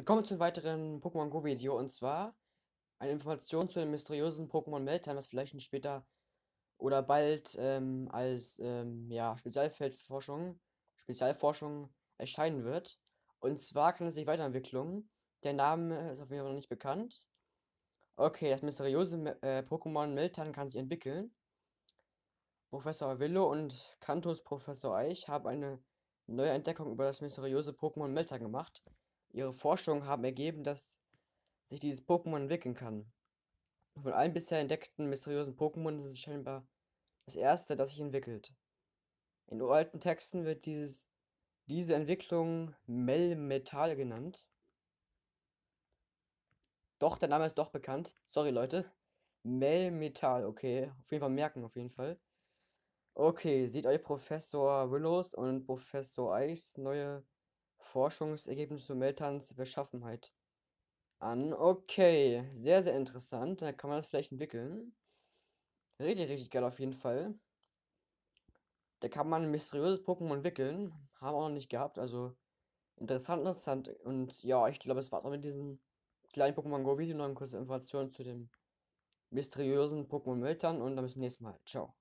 Willkommen zum weiteren Pokémon Go Video und zwar eine Information zu dem mysteriösen Pokémon Meltime, was vielleicht später oder bald ähm, als ähm, ja, Spezialfeldforschung, Spezialforschung erscheinen wird. Und zwar kann es sich weiterentwickeln. Der Name ist auf jeden Fall noch nicht bekannt. Okay, das mysteriöse äh, Pokémon Meltan kann sich entwickeln. Professor Willow und Kantos Professor Eich haben eine neue Entdeckung über das mysteriöse Pokémon Meltan gemacht. Ihre Forschungen haben ergeben, dass sich dieses Pokémon entwickeln kann. Von allen bisher entdeckten mysteriösen Pokémon ist es scheinbar das erste, das sich entwickelt. In uralten Texten wird dieses, diese Entwicklung Melmetal genannt. Doch, der Name ist doch bekannt. Sorry, Leute. Melmetal, okay. Auf jeden Fall merken, auf jeden Fall. Okay, seht euch Professor Willows und Professor Eichs neue Forschungsergebnisse zu Meltans Beschaffenheit an. Okay, sehr, sehr interessant. Da kann man das vielleicht entwickeln. Richtig, richtig geil auf jeden Fall. Da kann man ein mysteriöses Pokémon entwickeln. Haben wir auch noch nicht gehabt. Also interessant, interessant. Und ja, ich glaube, es war auch mit diesem kleinen Pokémon Go Video noch eine kurze Information zu dem mysteriösen Pokémon Meltern. Und dann bis zum nächsten Mal. Ciao.